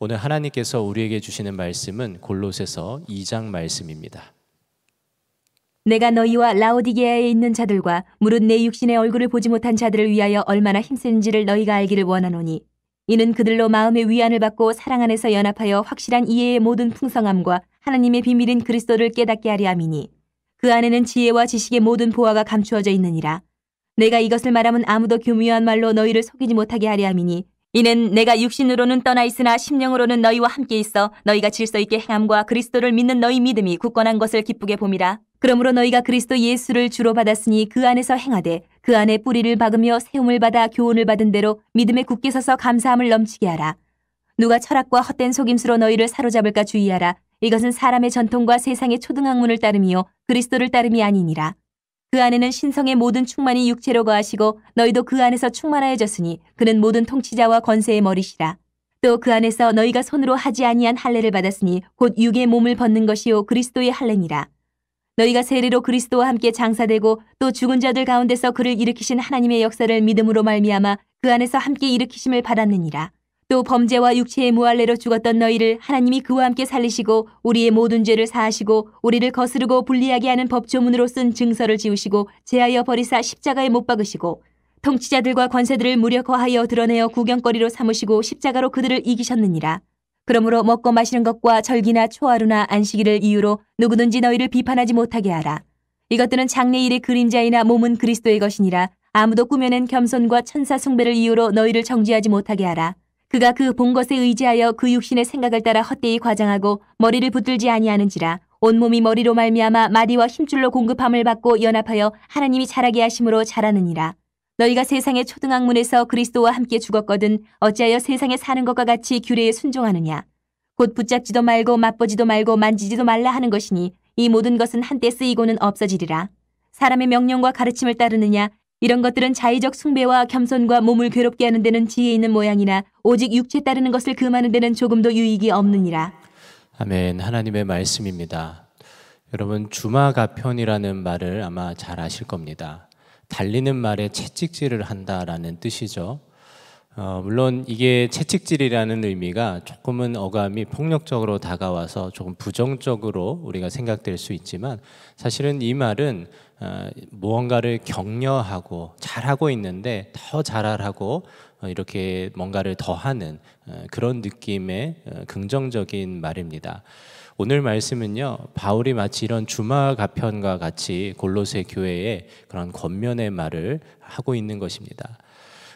오늘 하나님께서 우리에게 주시는 말씀은 골로새서 2장 말씀입니다. 내가 너희와 라오디게아에 있는 자들과 무릇 내 육신의 얼굴을 보지 못한 자들을 위하여 얼마나 힘쓰는지를 너희가 알기를 원하노니 이는 그들로 마음의 위안을 받고 사랑 안에서 연합하여 확실한 이해의 모든 풍성함과 하나님의 비밀인 그리스도를 깨닫게 하리 함이니 그 안에는 지혜와 지식의 모든 보화가 감추어져 있느니라 내가 이것을 말하면 아무도 교묘한 말로 너희를 속이지 못하게 하리 함이니 이는 내가 육신으로는 떠나 있으나 심령으로는 너희와 함께 있어 너희가 질서 있게 행함과 그리스도를 믿는 너희 믿음이 굳건한 것을 기쁘게 봄이라. 그러므로 너희가 그리스도 예수를 주로 받았으니 그 안에서 행하되 그 안에 뿌리를 박으며 세움을 받아 교훈을 받은 대로 믿음에 굳게 서서 감사함을 넘치게 하라. 누가 철학과 헛된 속임수로 너희를 사로잡을까 주의하라. 이것은 사람의 전통과 세상의 초등학문을 따름이요 그리스도를 따름이 아니니라. 그 안에는 신성의 모든 충만이 육체로 거하시고 너희도 그 안에서 충만하여졌으니 그는 모든 통치자와 권세의 머리시라. 또 그 안에서 너희가 손으로 하지 아니한 할례를 받았으니 곧 육의 몸을 벗는 것이요 그리스도의 할례니라. 너희가 세례로 그리스도와 함께 장사되고 또 죽은 자들 가운데서 그를 일으키신 하나님의 역사를 믿음으로 말미암아 그 안에서 함께 일으키심을 받았느니라. 또 범죄와 육체의 무할례로 죽었던 너희를 하나님이 그와 함께 살리시고 우리의 모든 죄를 사하시고 우리를 거스르고 불리하게 하는 법조문으로 쓴 증서를 지우시고 제하여 버리사 십자가에 못 박으시고 통치자들과 권세들을 무력화하여 드러내어 구경거리로 삼으시고 십자가로 그들을 이기셨느니라. 그러므로 먹고 마시는 것과 절기나 초하루나 안식일을 이유로 누구든지 너희를 비판하지 못하게 하라. 이것들은 장례일의 그림자이나 몸은 그리스도의 것이니라 아무도 꾸며낸 겸손과 천사 숭배를 이유로 너희를 정지하지 못하게 하라. 그가 그 본 것에 의지하여 그 육신의 생각을 따라 헛되이 과장하고 머리를 붙들지 아니하는지라 온몸이 머리로 말미암아 마디와 힘줄로 공급함을 받고 연합하여 하나님이 자라게 하심으로 자라느니라. 너희가 세상의 초등학문에서 그리스도와 함께 죽었거든 어찌하여 세상에 사는 것과 같이 규례에 순종하느냐. 곧 붙잡지도 말고 맛보지도 말고 만지지도 말라 하는 것이니 이 모든 것은 한때 쓰이고는 없어지리라. 사람의 명령과 가르침을 따르느냐 이런 것들은 자의적 숭배와 겸손과 몸을 괴롭게 하는 데는 지혜 있는 모양이나 오직 육체 따르는 것을 금하는 데는 조금도 유익이 없느니라. 아멘. 하나님의 말씀입니다. 여러분 주마가편이라는 말을 아마 잘 아실 겁니다. 달리는 말에 채찍질을 한다라는 뜻이죠. 어, 물론 이게 채찍질이라는 의미가 조금은 어감이 폭력적으로 다가와서 조금 부정적으로 우리가 생각될 수 있지만 사실은 이 말은 어, 무언가를 격려하고 잘하고 있는데 더 잘하라고 어, 이렇게 뭔가를 더하는 어, 그런 느낌의 어, 긍정적인 말입니다. 오늘 말씀은요 바울이 마치 이런 주막 가편과 같이 골로새 교회에 그런 권면의 말을 하고 있는 것입니다.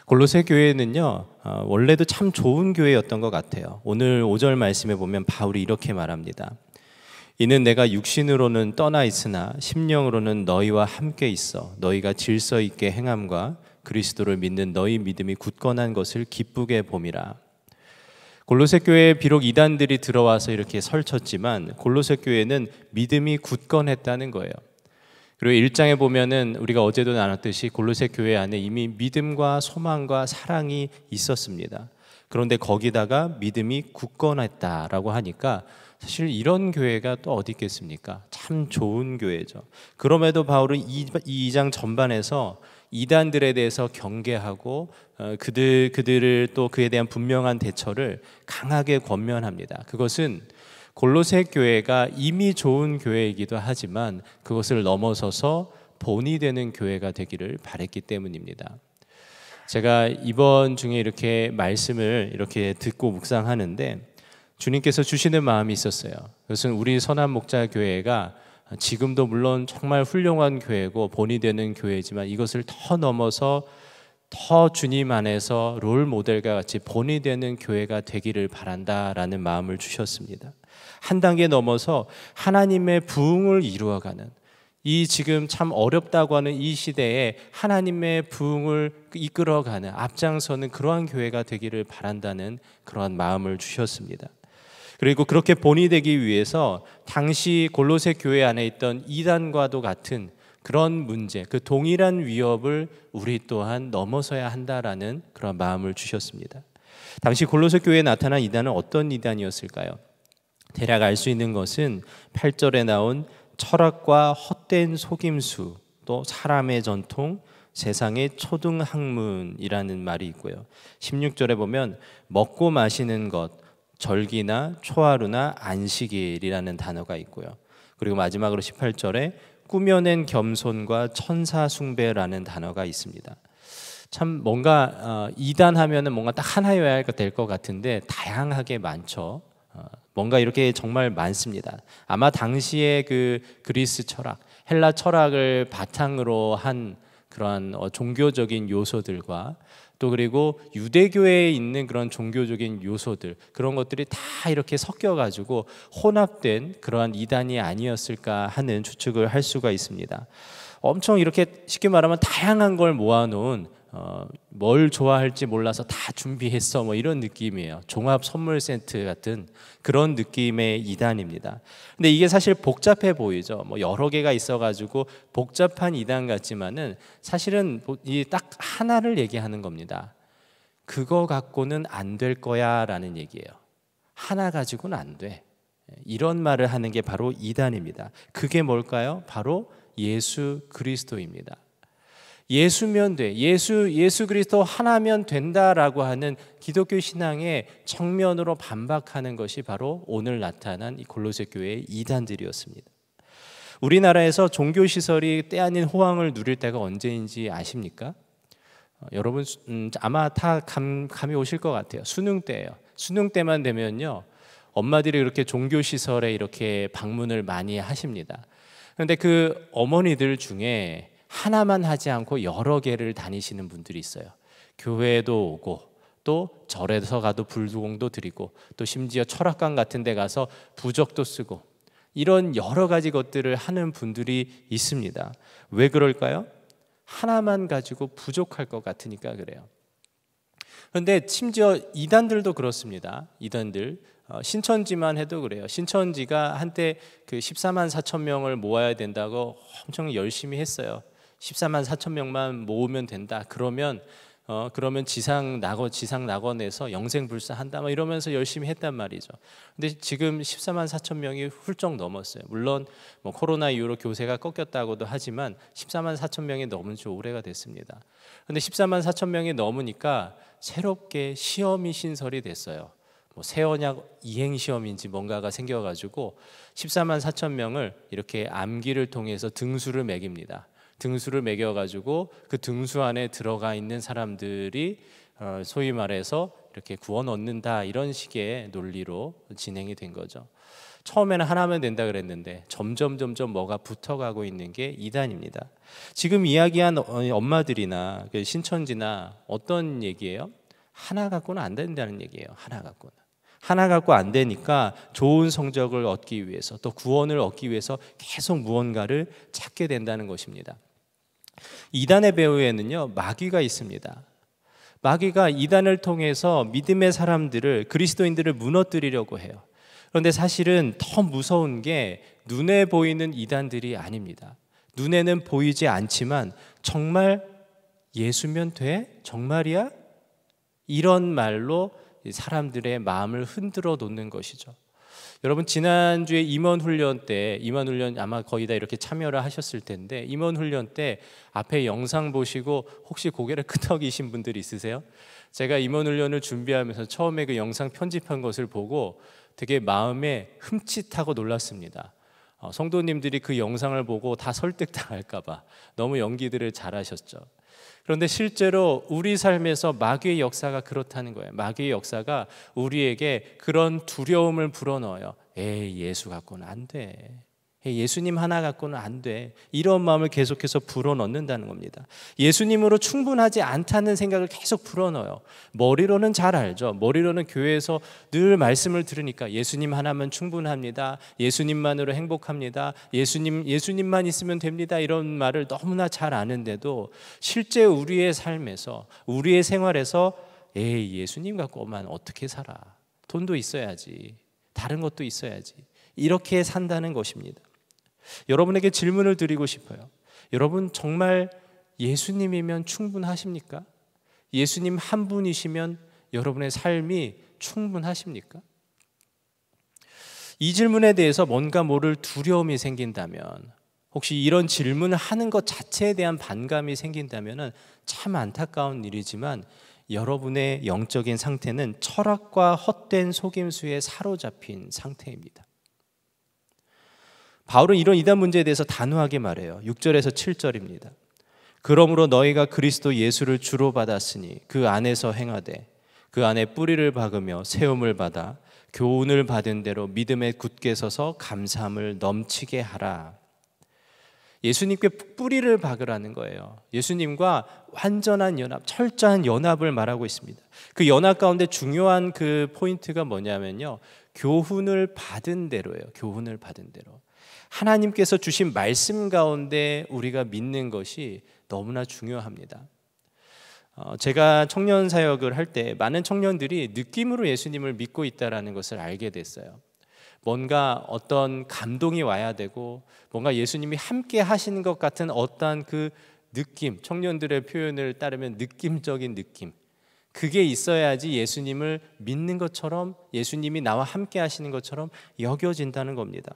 골로새 교회는요 어, 원래도 참 좋은 교회였던 것 같아요. 오늘 5절 말씀에 보면 바울이 이렇게 말합니다. 이는 내가 육신으로는 떠나 있으나 심령으로는 너희와 함께 있어 너희가 질서 있게 행함과 그리스도를 믿는 너희 믿음이 굳건한 것을 기쁘게 봄이라. 골로새 교회에 비록 이단들이 들어와서 이렇게 설쳤지만 골로새 교회는 믿음이 굳건했다는 거예요. 그리고 1장에 보면은 우리가 어제도 나눴듯이 골로새 교회 안에 이미 믿음과 소망과 사랑이 있었습니다. 그런데 거기다가 믿음이 굳건했다라고 하니까 사실 이런 교회가 또 어디 있겠습니까? 참 좋은 교회죠. 그럼에도 바울은 이 2장 전반에서 이단들에 대해서 경계하고 어, 그들 그들을 또 그에 대한 분명한 대처를 강하게 권면합니다. 그것은 골로새 교회가 이미 좋은 교회이기도 하지만 그것을 넘어서서 본이 되는 교회가 되기를 바랬기 때문입니다. 제가 이번 중에 이렇게 말씀을 이렇게 듣고 묵상하는데 주님께서 주시는 마음이 있었어요. 그것은 우리 선한 목자 교회가 지금도 물론 정말 훌륭한 교회고 본이 되는 교회지만 이것을 더 넘어서 더 주님 안에서 롤 모델과 같이 본이 되는 교회가 되기를 바란다라는 마음을 주셨습니다. 한 단계 넘어서 하나님의 부흥을 이루어가는 이 지금 참 어렵다고 하는 이 시대에 하나님의 부흥을 이끌어가는 앞장서는 그러한 교회가 되기를 바란다는 그러한 마음을 주셨습니다. 그리고 그렇게 본이 되기 위해서 당시 골로새 교회 안에 있던 이단과도 같은 그런 문제, 그 동일한 위협을 우리 또한 넘어서야 한다라는 그런 마음을 주셨습니다. 당시 골로새 교회에 나타난 이단은 어떤 이단이었을까요? 대략 알 수 있는 것은 8절에 나온 철학과 헛된 속임수, 또 사람의 전통, 세상의 초등학문이라는 말이 있고요. 16절에 보면 먹고 마시는 것, 절기나 초하루나 안식일이라는 단어가 있고요. 그리고 마지막으로 18절에 꾸며낸 겸손과 천사 숭배라는 단어가 있습니다. 참 뭔가 어, 이단하면은 뭔가 딱 하나여야 될 것 같은데 다양하게 많죠. 어, 뭔가 이렇게 정말 많습니다. 아마 당시의 그 그리스 철학, 헬라 철학을 바탕으로 한 그러한 어, 종교적인 요소들과 또 그리고 유대교에 있는 그런 종교적인 요소들 그런 것들이 다 이렇게 섞여 가지고 혼합된 그러한 이단이 아니었을까 하는 추측을 할 수가 있습니다. 엄청 이렇게 쉽게 말하면 다양한 걸 모아놓은 어, 뭘 좋아할지 몰라서 다 준비했어 뭐 이런 느낌이에요. 종합 선물 센트 같은 그런 느낌의 이단입니다. 근데 이게 사실 복잡해 보이죠. 뭐 여러 개가 있어가지고 복잡한 이단 같지만은 사실은 이 딱 하나를 얘기하는 겁니다. 그거 갖고는 안 될 거야라는 얘기예요. 하나 가지고는 안 돼. 이런 말을 하는 게 바로 이단입니다. 그게 뭘까요? 바로 예수 그리스도입니다. 예수면 돼. 예수 예수 그리스도 하나면 된다라고 하는 기독교 신앙의 정면으로 반박하는 것이 바로 오늘 나타난 이 골로새 교회의 이단들이었습니다. 우리나라에서 종교 시설이 때 아닌 호황을 누릴 때가 언제인지 아십니까? 어, 여러분 음, 아마 다 감, 감이 오실 것 같아요. 수능 때예요. 수능 때만 되면요. 엄마들이 이렇게 종교 시설에 이렇게 방문을 많이 하십니다. 그런데 그 어머니들 중에 하나만 하지 않고 여러 개를 다니시는 분들이 있어요. 교회도 오고 또 절에서 가도 불두공도 드리고 또 심지어 철학관 같은 데 가서 부적도 쓰고 이런 여러 가지 것들을 하는 분들이 있습니다. 왜 그럴까요? 하나만 가지고 부족할 것 같으니까 그래요. 그런데 심지어 이단들도 그렇습니다. 이단들 어, 신천지만 해도 그래요. 신천지가 한때 그 14만 4천 명을 모아야 된다고 엄청 열심히 했어요. 14만 4천 명만 모으면 된다. 그러면 어, 그러면 지상 낙원 지상 낙원에서 영생 불사한다 막 뭐 이러면서 열심히 했단 말이죠. 근데 지금 14만 4천 명이 훌쩍 넘었어요. 물론 뭐 코로나 이후로 교세가 꺾였다고도 하지만 14만 4천 명이 넘은 지 오래가 됐습니다. 근데 14만 4천 명이 넘으니까 새롭게 시험이 신설이 됐어요. 뭐 세언약 이행 시험인지 뭔가가 생겨가지고 14만 4천 명을 이렇게 암기를 통해서 등수를 매깁니다. 등수를 매겨 가지고 그 등수 안에 들어가 있는 사람들이 어, 소위 말해서 이렇게 구원 얻는다 이런 식의 논리로 진행이 된 거죠. 처음에는 하나면 된다 그랬는데 점점 점점 뭐가 붙어가고 있는 게 이단입니다. 지금 이야기한 어, 엄마들이나 그 신천지나 어떤 얘기예요? 하나 갖고는 안 된다는 얘기예요. 하나 갖고는. 하나 갖고 안 되니까 좋은 성적을 얻기 위해서 또 구원을 얻기 위해서 계속 무언가를 찾게 된다는 것입니다. 이단의 배후에는요 마귀가 있습니다. 마귀가 이단을 통해서 믿음의 사람들을 그리스도인들을 무너뜨리려고 해요. 그런데 사실은 더 무서운 게 눈에 보이는 이단들이 아닙니다. 눈에는 보이지 않지만 정말 예수면 돼? 정말이야? 이런 말로 사람들의 마음을 흔들어 놓는 것이죠. 여러분 지난주에 임원 훈련 때 임원 훈련 아마 거의 다 이렇게 참여를 하셨을 텐데 임원 훈련 때 앞에 영상 보시고 혹시 고개를 끄덕이신 분들 있으세요? 제가 임원 훈련을 준비하면서 처음에 그 영상 편집한 것을 보고 되게 마음에 흠칫하고 놀랐습니다. 어, 성도님들이 그 영상을 보고 다 설득당할까봐 너무 연기들을 잘하셨죠. 그런데 실제로 우리 삶에서 마귀의 역사가 그렇다는 거예요. 마귀의 역사가 우리에게 그런 두려움을 불어넣어요. 에이, 예수 갖고는 안 돼. 예수님 하나 갖고는 안 돼. 이런 마음을 계속해서 불어넣는다는 겁니다. 예수님으로 충분하지 않다는 생각을 계속 불어넣어요. 머리로는 잘 알죠. 머리로는 교회에서 늘 말씀을 들으니까 예수님 하나면 충분합니다. 예수님만으로 행복합니다. 예수님 예수님만 있으면 됩니다. 이런 말을 너무나 잘 아는데도 실제 우리의 삶에서 우리의 생활에서 에이 예수님 갖고만 어떻게 살아? 돈도 있어야지. 다른 것도 있어야지. 이렇게 산다는 것입니다. 여러분에게 질문을 드리고 싶어요. 여러분 정말 예수님이면 충분하십니까? 예수님 한 분이시면 여러분의 삶이 충분하십니까? 이 질문에 대해서 뭔가 모를 두려움이 생긴다면 혹시 이런 질문을 하는 것 자체에 대한 반감이 생긴다면 참 안타까운 일이지만 여러분의 영적인 상태는 철학과 헛된 속임수에 사로잡힌 상태입니다. 바울은 이런 이단 문제에 대해서 단호하게 말해요. 6절에서 7절입니다. 그러므로 너희가 그리스도 예수를 주로 받았으니 그 안에서 행하되 그 안에 뿌리를 박으며 세움을 받아 교훈을 받은 대로 믿음에 굳게 서서 감사함을 넘치게 하라. 예수님께 뿌리를 박으라는 거예요. 예수님과 완전한 연합, 철저한 연합을 말하고 있습니다. 그 연합 가운데 중요한 그 포인트가 뭐냐면요. 교훈을 받은 대로예요. 교훈을 받은 대로. 하나님께서 주신 말씀 가운데 우리가 믿는 것이 너무나 중요합니다. 어, 제가 청년 사역을 할 때 많은 청년들이 느낌으로 예수님을 믿고 있다라는 것을 알게 됐어요. 뭔가 어떤 감동이 와야 되고 뭔가 예수님이 함께 하시는 것 같은 어떠한 그 느낌, 청년들의 표현을 따르면 느낌적인 느낌. 그게 있어야지 예수님을 믿는 것처럼 예수님이 나와 함께 하시는 것처럼 여겨진다는 겁니다.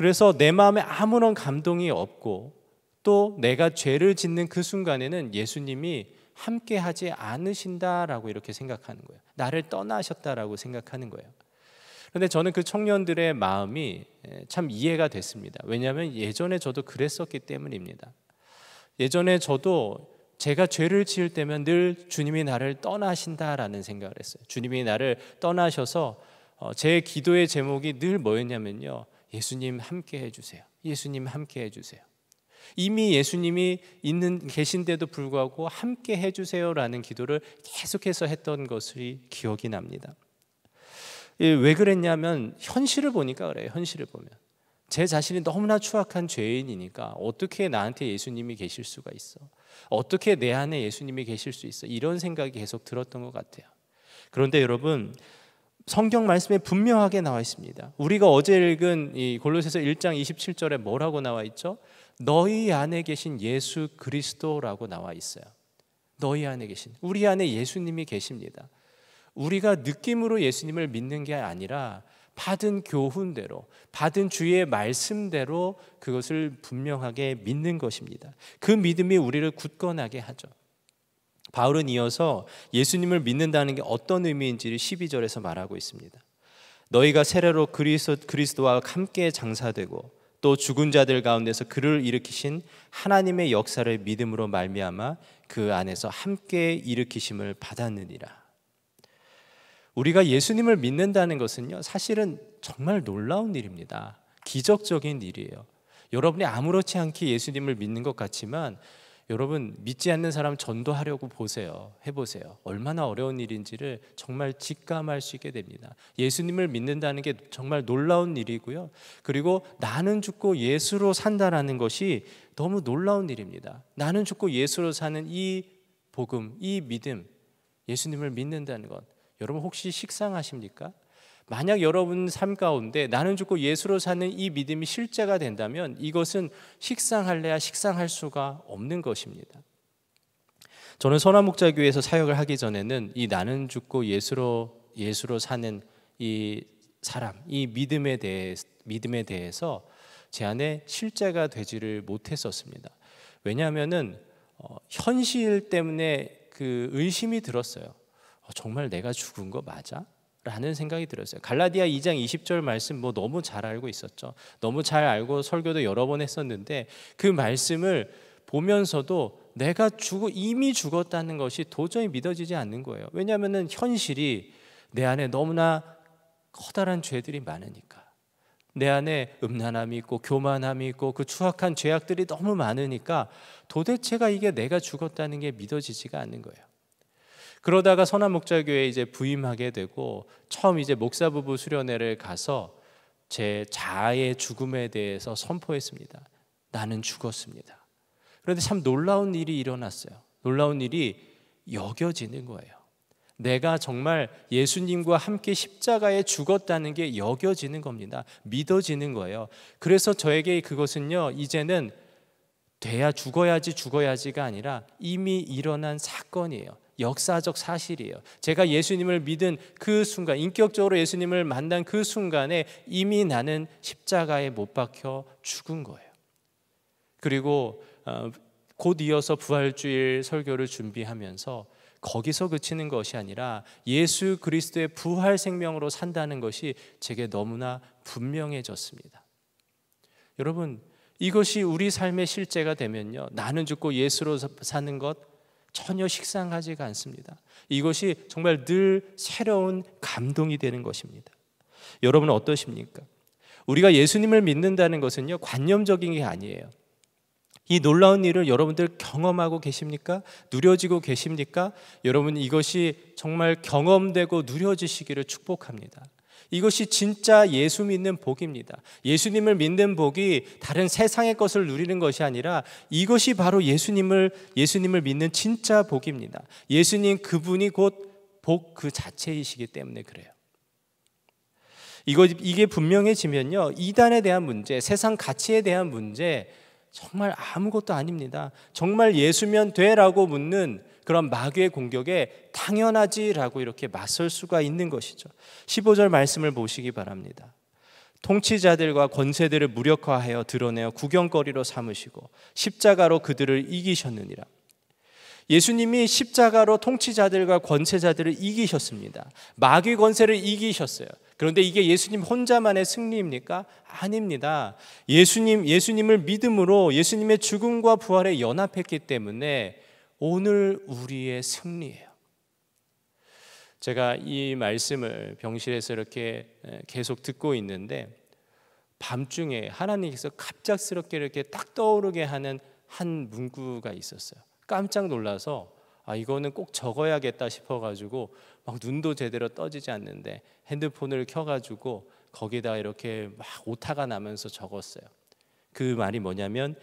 그래서 내 마음에 아무런 감동이 없고 또 내가 죄를 짓는 그 순간에는 예수님이 함께 하지 않으신다라고 이렇게 생각하는 거예요. 나를 떠나셨다라고 생각하는 거예요. 그런데 저는 그 청년들의 마음이 예, 참 이해가 됐습니다. 왜냐하면 예전에 저도 그랬었기 때문입니다. 예전에 저도 제가 죄를 지을 때면 늘 주님이 나를 떠나신다라는 생각을 했어요. 주님이 나를 떠나셔서 어, 제 기도의 제목이 늘 뭐였냐면요. 예수님 함께 해주세요. 예수님 함께 해주세요. 이미 예수님이 있는 계신데도 불구하고 함께 해주세요라는 기도를 계속해서 했던 것이 기억이 납니다. 왜 그랬냐면 현실을 보니까 그래요. 현실을 보면 제 자신이 너무나 추악한 죄인이니까 어떻게 나한테 예수님이 계실 수가 있어? 어떻게 내 안에 예수님이 계실 수 있어? 이런 생각이 계속 들었던 것 같아요. 그런데 여러분 성경 말씀에 분명하게 나와 있습니다. 우리가 어제 읽은 이 골로새서 1장 27절에 뭐라고 나와 있죠? 너희 안에 계신 예수 그리스도라고 나와 있어요. 너희 안에 계신 우리 안에 예수님이 계십니다. 우리가 느낌으로 예수님을 믿는 게 아니라 받은 교훈대로 받은 주의 말씀대로 그것을 분명하게 믿는 것입니다. 그 믿음이 우리를 굳건하게 하죠. 바울은 이어서 예수님을 믿는다는 게 어떤 의미인지를 12절에서 말하고 있습니다. 너희가 세례로 그리스도, 와 함께 장사되고 또 죽은 자들 가운데서 그를 일으키신 하나님의 역사를 믿음으로 말미암아 그 안에서 함께 일으키심을 받았느니라. 우리가 예수님을 믿는다는 것은요, 사실은 정말 놀라운 일입니다. 기적적인 일이에요. 여러분이 아무렇지 않게 예수님을 믿는 것 같지만 여러분 믿지 않는 사람 전도하려고 보세요. 해보세요. 얼마나 어려운 일인지를 정말 직감할 수 있게 됩니다. 예수님을 믿는다는 게 정말 놀라운 일이고요. 그리고 나는 죽고 예수로 산다라는 것이 너무 놀라운 일입니다. 나는 죽고 예수로 사는 이 복음, 이 믿음, 예수님을 믿는다는 것. 여러분 혹시 식상하십니까? 만약 여러분 삶 가운데 나는 죽고 예수로 사는 이 믿음이 실제가 된다면 이것은 식상할래야 식상할 수가 없는 것입니다. 저는 선한목자교회에서 사역을 하기 전에는 이 나는 죽고 예수로 예수로 사는 이 사람, 이 믿음에 대해 믿음에 대해서 제 안에 실제가 되지를 못했었습니다. 왜냐하면은 어, 현실 때문에 그 의심이 들었어요. 어, 정말 내가 죽은 거 맞아? 라는 생각이 들었어요. 갈라디아 2장 20절 말씀 뭐 너무 잘 알고 있었죠. 너무 잘 알고 설교도 여러 번 했었는데 그 말씀을 보면서도 내가 죽어 이미 죽었다는 것이 도저히 믿어지지 않는 거예요. 왜냐하면은 현실이 내 안에 너무나 커다란 죄들이 많으니까. 내 안에 음란함이 있고 교만함이 있고 그 추악한 죄악들이 너무 많으니까 도대체가 이게 내가 죽었다는 게 믿어지지가 않는 거예요. 그러다가 선한 목자교회 이제 부임하게 되고 처음 이제 목사 부부 수련회를 가서 제 자아의 죽음에 대해서 선포했습니다. 나는 죽었습니다. 그런데 참 놀라운 일이 일어났어요. 놀라운 일이 여겨지는 거예요. 내가 정말 예수님과 함께 십자가에 죽었다는 게 여겨지는 겁니다. 믿어지는 거예요. 그래서 저에게 그것은요, 이제는 돼야 죽어야지 죽어야지가 아니라 이미 일어난 사건이에요. 역사적 사실이에요. 제가 예수님을 믿은 그 순간, 인격적으로 예수님을 만난 그 순간에 이미 나는 십자가에 못 박혀 죽은 거예요. 그리고 어, 곧 이어서 부활주일 설교를 준비하면서 거기서 그치는 것이 아니라 예수 그리스도의 부활 생명으로 산다는 것이 제게 너무나 분명해졌습니다. 여러분, 이것이 우리 삶의 실제가 되면요. 나는 죽고 예수로 사는 것, 전혀 식상하지가 않습니다. 이것이 정말 늘 새로운 감동이 되는 것입니다. 여러분 어떠십니까? 우리가 예수님을 믿는다는 것은요, 관념적인 게 아니에요. 이 놀라운 일을 여러분들 경험하고 계십니까? 누려지고 계십니까? 여러분 이것이 정말 경험되고 누려지시기를 축복합니다. 이것이 진짜 예수 믿는 복입니다. 예수님을 믿는 복이 다른 세상의 것을 누리는 것이 아니라 이것이 바로 예수님을 예수님을 믿는 진짜 복입니다. 예수님 그분이 곧 복 그 자체이시기 때문에 그래요. 이거 이게 분명해지면요. 이단에 대한 문제, 세상 가치에 대한 문제 정말 아무것도 아닙니다. 정말 예수면 돼라고 묻는 그런 마귀의 공격에 당연하지라고 이렇게 맞설 수가 있는 것이죠. 15절 말씀을 보시기 바랍니다. 통치자들과 권세들을 무력화하여 드러내어 구경거리로 삼으시고 십자가로 그들을 이기셨느니라. 예수님이 십자가로 통치자들과 권세자들을 이기셨습니다. 마귀 권세를 이기셨어요. 그런데 이게 예수님 혼자만의 승리입니까? 아닙니다. 예수님 예수님을 믿음으로 예수님의 죽음과 부활에 연합했기 때문에 오늘 우리의 승리예요. 제가 이 말씀을 병실에서 이렇게 계속 듣고 있는데 밤중에 하나님께서 갑작스럽게 이렇게 딱 떠오르게 하는 한 문구가 있었어요. 깜짝 놀라서 아 이거는 꼭 적어야겠다 싶어가지고 막 눈도 제대로 떠지지 않는데 핸드폰을 켜가지고 거기다 이렇게 막 오타가 나면서 적었어요. 그 말이 뭐냐면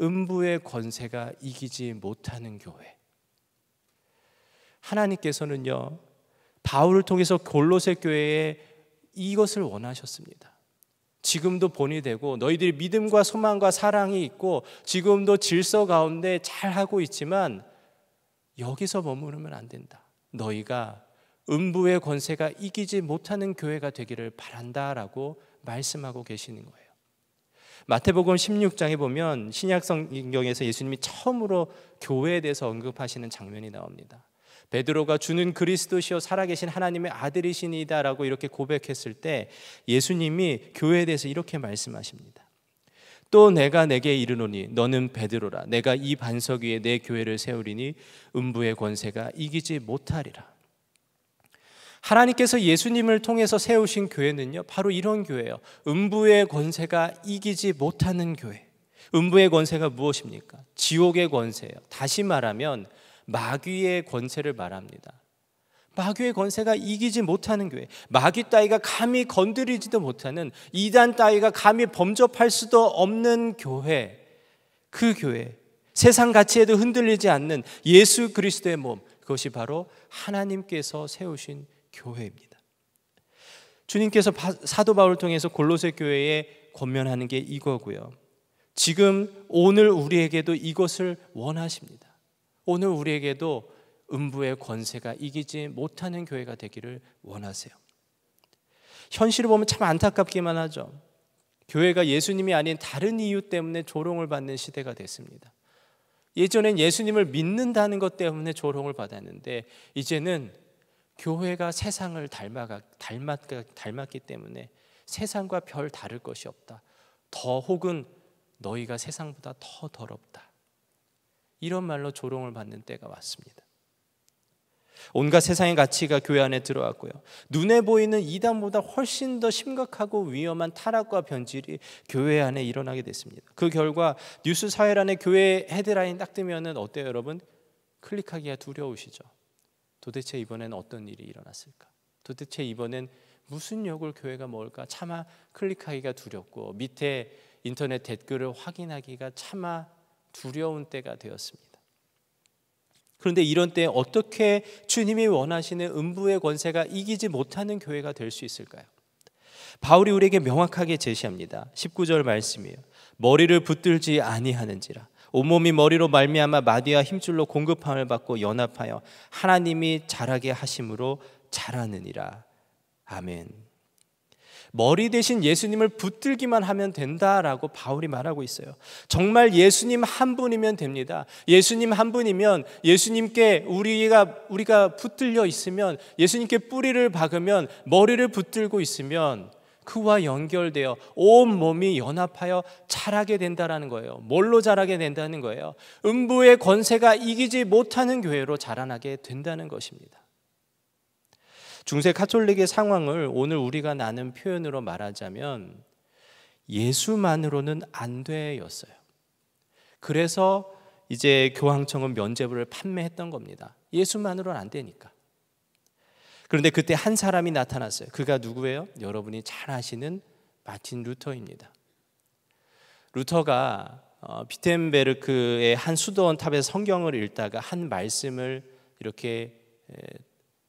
음부의 권세가 이기지 못하는 교회. 하나님께서는요. 바울을 통해서 골로새 교회에 이것을 원하셨습니다. 지금도 본이 되고 너희들이 믿음과 소망과 사랑이 있고 지금도 질서 가운데 잘 하고 있지만 여기서 머무르면 안 된다. 너희가 음부의 권세가 이기지 못하는 교회가 되기를 바란다라고 말씀하고 계시는 거예요. 마태복음 16장에 보면 신약 성경에서 예수님이 처음으로 교회에 대해서 언급하시는 장면이 나옵니다. 베드로가 주는 그리스도시요 살아계신 하나님의 아들이시니다라고 이렇게 고백했을 때 예수님이 교회에 대해서 이렇게 말씀하십니다. 또 내가 내게 이르노니 너는 베드로라 내가 이 반석 위에 내 교회를 세우리니 음부의 권세가 이기지 못하리라. 하나님께서 예수님을 통해서 세우신 교회는요, 바로 이런 교회예요. 음부의 권세가 이기지 못하는 교회. 음부의 권세가 무엇입니까? 지옥의 권세예요. 다시 말하면 마귀의 권세를 말합니다. 마귀의 권세가 이기지 못하는 교회. 마귀 따위가 감히 건드리지도 못하는 이단 따위가 감히 범접할 수도 없는 교회. 그 교회. 세상 가치에도 흔들리지 않는 예수 그리스도의 몸. 그것이 바로 하나님께서 세우신 교회입니다. 주님께서 사도 바울을 통해서 골로새 교회에 권면하는 게 이거고요. 지금 오늘 우리에게도 이것을 원하십니다. 오늘 우리에게도 음부의 권세가 이기지 못하는 교회가 되기를 원하세요. 현실을 보면 참 안타깝기만 하죠. 교회가 예수님이 아닌 다른 이유 때문에 조롱을 받는 시대가 됐습니다. 예전엔 예수님을 믿는다는 것 때문에 조롱을 받았는데 이제는 교회가 세상을 닮아가, 닮았, 닮았기 때문에 세상과 별 다를 것이 없다. 더 혹은 너희가 세상보다 더 더럽다. 이런 말로 조롱을 받는 때가 왔습니다. 온갖 세상의 가치가 교회 안에 들어왔고요. 눈에 보이는 이단보다 훨씬 더 심각하고 위험한 타락과 변질이 교회 안에 일어나게 됐습니다. 그 결과 뉴스 사회란에 교회 헤드라인 딱 뜨면은 어때요, 여러분? 클릭하기가 두려우시죠. 도대체 이번엔 어떤 일이 일어났을까? 도대체 이번엔 무슨 역을 교회가 먹을까? 차마 클릭하기가 두렵고 밑에 인터넷 댓글을 확인하기가 차마 두려운 때가 되었습니다. 그런데 이런 때 어떻게 주님이 원하시는 음부의 권세가 이기지 못하는 교회가 될 수 있을까요? 바울이 우리에게 명확하게 제시합니다. 19절 말씀이에요. 머리를 붙들지 아니하는지라 온몸이 머리로 말미암아 마디와 힘줄로 공급함을 받고 연합하여 하나님이 자라게 하심으로 자라느니라. 아멘. 머리 대신 예수님을 붙들기만 하면 된다라고 바울이 말하고 있어요. 정말 예수님 한 분이면 됩니다. 예수님 한 분이면 예수님께 우리가 우리가 붙들려 있으면 예수님께 뿌리를 박으면 머리를 붙들고 있으면 그와 연결되어 온 몸이 연합하여 자라게 된다라는 거예요. 뭘로 자라게 된다는 거예요? 음부의 권세가 이기지 못하는 교회로 자라나게 된다는 것입니다. 중세 카톨릭의 상황을 오늘 우리가 나눈 표현으로 말하자면 예수만으로는 안 돼였어요. 그래서 이제 교황청은 면제부를 판매했던 겁니다. 예수만으로는 안 되니까. 그런데 그때 한 사람이 나타났어요. 그가 누구예요? 여러분이 잘 아시는 마틴 루터입니다. 루터가 어, 비텐베르크의 한 수도원 탑에 성경을 읽다가 한 말씀을 이렇게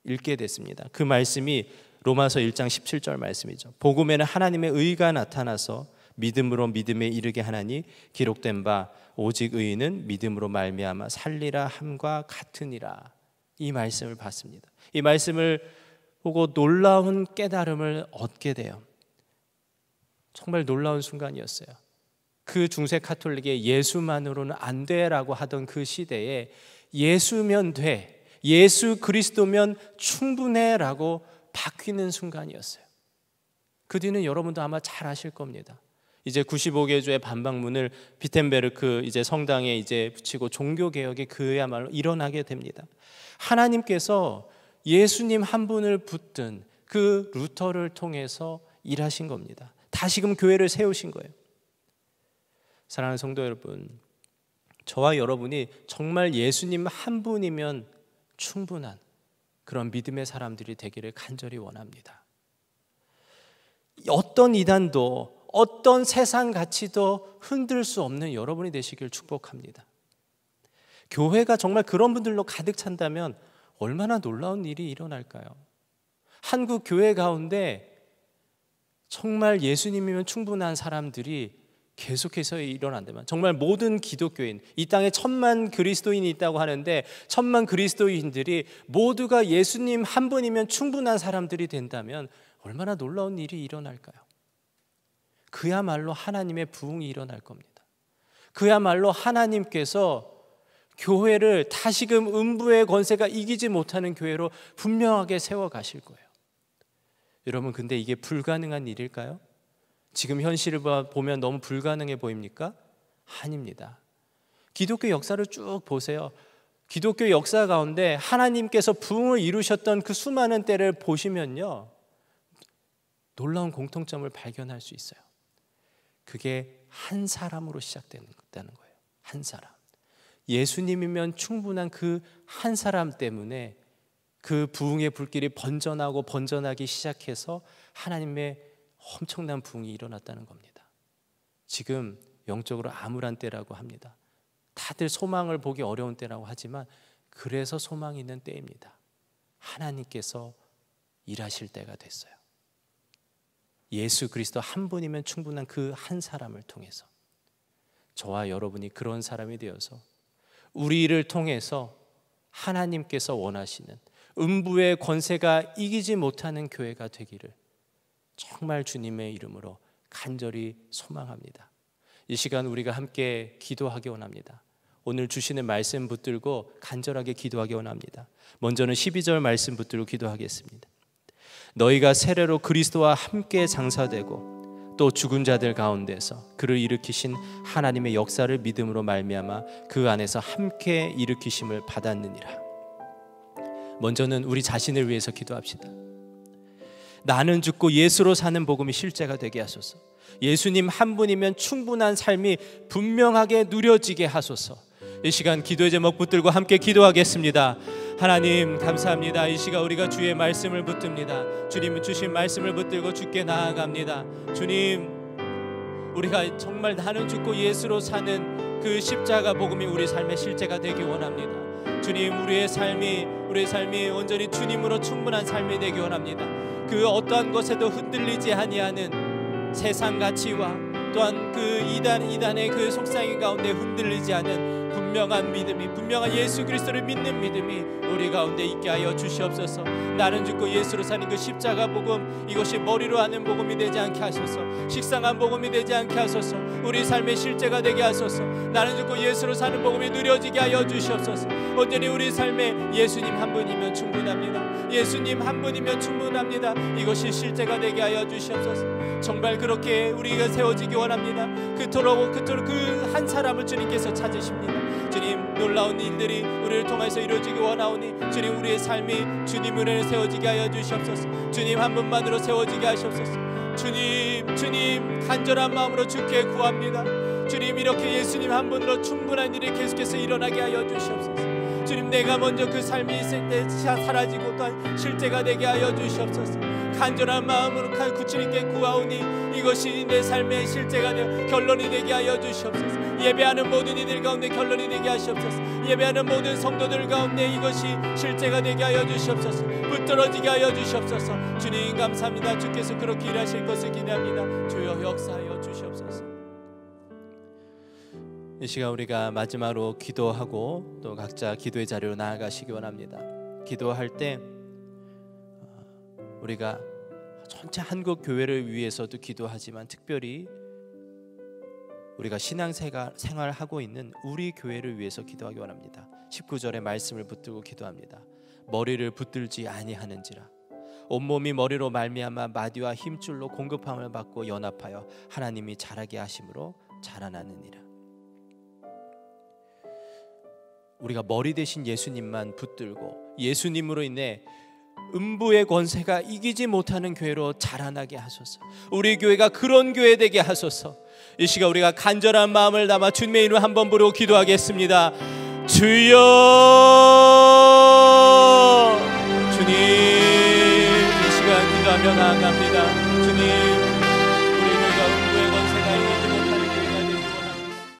읽게 됐습니다. 그 말씀이 로마서 1장 17절 말씀이죠. 복음에는 하나님의 의가 나타나서 믿음으로 믿음에 이르게 하나니 기록된 바 오직 의인은 믿음으로 말미암아 살리라 함과 같으니라. 이 말씀을 받습니다 이 말씀을 보고 놀라운 깨달음을 얻게 돼요. 정말 놀라운 순간이었어요. 그 중세 카톨릭의 예수만으로는 안 돼라고 하던 그 시대에 예수면 돼. 예수 그리스도면 충분해라고 바뀌는 순간이었어요. 그 뒤는 여러분도 아마 잘 아실 겁니다. 이제 95개 주의 반박문을 비텐베르크 이제 성당에 이제 붙이고 종교 개혁이 그야말로 일어나게 됩니다. 하나님께서 예수님 한 분을 붙든 그 루터를 통해서 일하신 겁니다. 다시금 교회를 세우신 거예요. 사랑하는 성도 여러분, 저와 여러분이 정말 예수님 한 분이면 충분한 그런 믿음의 사람들이 되기를 간절히 원합니다. 어떤 이단도 어떤 세상 가치도 흔들 수 없는 여러분이 되시길 축복합니다. 교회가 정말 그런 분들로 가득 찬다면 얼마나 놀라운 일이 일어날까요? 한국 교회 가운데 정말 예수님이면 충분한 사람들이 계속해서 일어난다면 정말 모든 기독교인 이 땅에 천만 그리스도인이 있다고 하는데 천만 그리스도인들이 모두가 예수님 한 분이면 충분한 사람들이 된다면 얼마나 놀라운 일이 일어날까요? 그야말로 하나님의 부흥이 일어날 겁니다. 그야말로 하나님께서 교회를 다시금 음부의 권세가 이기지 못하는 교회로 분명하게 세워 가실 거예요. 여러분 근데 이게 불가능한 일일까요? 지금 현실을 보면 너무 불가능해 보입니까? 아닙니다. 기독교 역사를 쭉 보세요. 기독교 역사 가운데 하나님께서 부흥을 이루셨던 그 수많은 때를 보시면요. 놀라운 공통점을 발견할 수 있어요. 그게 한 사람으로 시작된는 거예요. 한 사람. 예수님이면 충분한 그 한 사람 때문에 그 부흥의 불길이 번전하고 번전하기 시작해서 하나님의 엄청난 부흥이 일어났다는 겁니다. 지금 영적으로 암울한 때라고 합니다. 다들 소망을 보기 어려운 때라고 하지만 그래서 소망이 있는 때입니다. 하나님께서 일하실 때가 됐어요. 예수 그리스도 한 분이면 충분한 그 한 사람을 통해서 저와 여러분이 그런 사람이 되어서 우리를 통해서 하나님께서 원하시는 음부의 권세가 이기지 못하는 교회가 되기를 정말 주님의 이름으로 간절히 소망합니다. 이 시간 우리가 함께 기도하기 원합니다. 오늘 주시는 말씀 붙들고 간절하게 기도하기 원합니다. 먼저는 12절 말씀 붙들고 기도하겠습니다. 너희가 세례로 그리스도와 함께 장사되고 또 죽은 자들 가운데서 그를 일으키신 하나님의 역사를 믿음으로 말미암아 그 안에서 함께 일으키심을 받았느니라. 먼저는 우리 자신을 위해서 기도합시다. 나는 죽고 예수로 사는 복음이 실제가 되게 하소서. 예수님 한 분이면 충분한 삶이 분명하게 누려지게 하소서. 이 시간 기도의 제목 붙들고 함께 기도하겠습니다. 하나님 감사합니다. 이 시간 우리가 주의 말씀을 붙듭니다. 주님 주신 말씀을 붙들고 주께 나아갑니다. 주님 우리가 정말 나는 죽고 예수로 사는 그 십자가 복음이 우리 삶의 실제가 되기 원합니다. 주님 우리의 삶이 우리의 삶이 온전히 주님으로 충분한 삶이 되기 원합니다. 그 어떠한 것에도 흔들리지 아니하는 세상 가치와 또한 그 이단 이단의 그 속상이 가운데 흔들리지 않은 분명한 믿음이 분명한 예수 그리스도를 믿는 믿음이 우리 가운데 있게 하여 주시옵소서. 나는 죽고 예수로 사는 그 십자가 복음 이것이 머리로 하는 복음이 되지 않게 하소서. 식상한 복음이 되지 않게 하소서. 우리 삶의 실제가 되게 하소서. 나는 죽고 예수로 사는 복음이 누려지게 하여 주시옵소서. 온전히 우리 삶에 예수님 한 분이면 충분합니다. 예수님 한 분이면 충분합니다. 이것이 실제가 되게 하여 주시옵소서. 정말 그렇게 우리가 세워지기 원합니다. 그토록 그토록 그 한 사람을 주님께서 찾으십니다. 주님 놀라운 일들이 우리를 통해서 이루어지기 원하오니 주님 우리의 삶이 주님 은혜 세워지게 하여 주시옵소서. 주님 한 분만으로 세워지게 하시옵소서. 주님 주님 간절한 마음으로 주께 구합니다. 주님 이렇게 예수님 한 분으로 충분한 일이 계속해서 일어나게 하여 주시옵소서. 주님 내가 먼저 그 삶이 있을 때 사라지고 또 실제가 되게 하여 주시옵소서. 간절한 마음으로 구주님께 구하오니 이것이 내 삶의 실제가 되어 결론이 되게 하여 주시옵소서 예배하는 모든 이들 가운데 결론이 되게 하시옵소서 예배하는 모든 성도들 가운데 이것이 실제가 되게 하여 주시옵소서 붙들어지게 하여 주시옵소서 주님 감사합니다 주께서 그렇게 일하실 것을 기대합니다 주여 역사하여 주시옵소서 이 시간 우리가 마지막으로 기도하고 또 각자 기도의 자리로 나아가시기 원합니다. 기도할 때 우리가 전체 한국 교회를 위해서도 기도하지만 특별히 우리가 신앙생활하고 있는 우리 교회를 위해서 기도하기 원합니다. 19절의 말씀을 붙들고 기도합니다. 머리를 붙들지 아니하는지라 온몸이 머리로 말미암아 마디와 힘줄로 공급함을 받고 연합하여 하나님이 자라게 하심으로 자라나느니라. 우리가 머리 대신 예수님만 붙들고 예수님으로 인해 음부의 권세가 이기지 못하는 교회로 자라나게 하소서. 우리 교회가 그런 교회 되게 하소서. 이 시간 우리가 간절한 마음을 담아 주님의 이름 한번 부르고 기도하겠습니다. 주여 주님 이 시간 기도하며 나아갑니다. 주님